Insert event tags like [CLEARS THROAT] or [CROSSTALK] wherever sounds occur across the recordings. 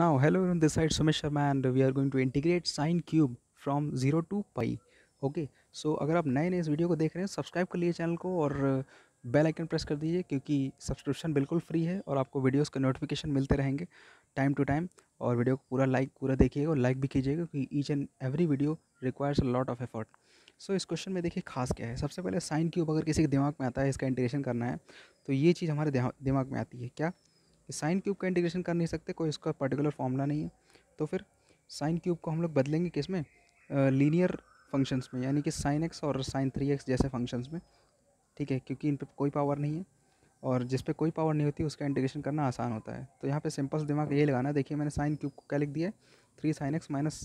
Now hello everyone this side Sumesh Sharma and we are going to integrate sin cube from 0 to pi. Okay so अगर आप नए नए इस video को देख रहे हैं सब्सक्राइब कर लीजिए चैनल को और uh, icon press प्रेस कर दीजिए क्योंकि सब्सक्रिप्शन बिल्कुल फ्री है और आपको ka का नोटिफिकेशन मिलते रहेंगे टाइम टू टाइम और वीडियो को पूरा लाइक पूरा देखिएगा और लाइक भी कीजिएगा क्योंकि each and every video requires a lot of effort so इस क्वेश्चन में देखिए खास क्या है सबसे पहले साइन क्यूब अगर किसी के दिमाग में आता है इसका इंटीग्रेशन करना है तो ये चीज़ हमारे दिमाग में आती है क्या साइन क्यूब का इंटीग्रेशन कर नहीं सकते कोई इसका पर्टिकुलर फॉर्मूला नहीं है तो फिर साइन क्यूब को हम लोग बदलेंगे किस में लीनियर फंक्शंस में यानी कि साइन एक्स और साइन थ्री एक्स जैसे फंक्शंस में ठीक है क्योंकि इन पर कोई पावर नहीं है और जिस पर कोई पावर नहीं होती उसका इंटीग्रेशन करना आसान होता है तो यहाँ पर सिंपल दिमाग ये लगाना देखिए मैंने साइन क्यूब को क्या लिख दिया है three sine x minus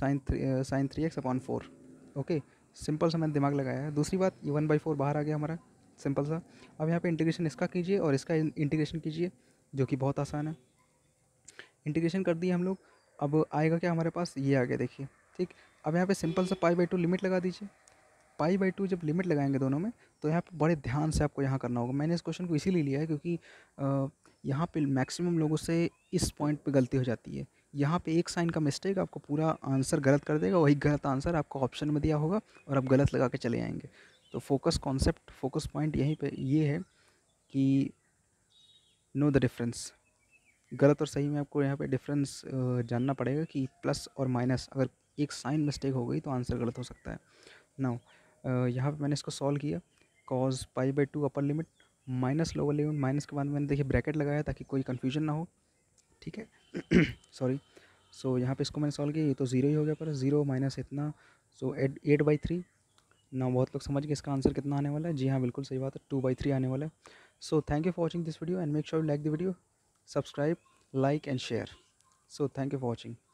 sine three sine three x upon four okay simple सा मैंने दिमाग लगाया है दूसरी बात ये वन बाई फोर बाहर आ गया हमारा सिंपल सा अब यहाँ पे इंटीग्रेशन इसका कीजिए और इसका इंटीग्रेशन कीजिए जो कि बहुत आसान है इंटीग्रेशन कर दिए हम लोग अब आएगा क्या हमारे पास ये आ गया देखिए ठीक अब यहाँ पे सिंपल सा पाई बाई टू लिमिट लगा दीजिए पाई बाई टू जब लिमिट लगाएंगे दोनों में तो यहाँ पे बड़े ध्यान से आपको यहाँ करना होगा मैंने इस क्वेश्चन को इसीलिए लिया है क्योंकि यहाँ पे मैक्सिमम लोगों से इस पॉइंट पे गलती हो जाती है यहाँ पे एक साइन का मिस्टेक आपको पूरा आंसर गलत कर देगा वही गलत आंसर आपको ऑप्शन में दिया होगा और आप गलत लगा के चले आएँगे तो फोकस कॉन्सेप्ट फोकस पॉइंट यहीं पर ये है कि नो द डिफरेंस गलत और सही में आपको यहाँ पे डिफरेंस जानना पड़ेगा कि प्लस और माइनस अगर एक साइन मिस्टेक हो गई तो आंसर गलत हो सकता है नाउ यहाँ पे मैंने इसको सॉल्व किया cos pi by two upper limit minus lower limit minus के बाद मैंने देखिए ब्रैकेट लगाया ताकि कोई कन्फ्यूजन ना हो ठीक है [CLEARS THROAT] सॉरी सो यहाँ पे इसको मैंने सॉल्व किया ये तो ज़ीरो ही हो गया पर ज़ीरो माइनस इतना so eight eight by three ना बहुत लोग समझ गए इसका आंसर कितना आने वाला है जी हाँ बिल्कुल सही बात है टू बाई थ्री आने वाला है so thank you for watching this video and make sure you like the video subscribe like and share so thank you for watching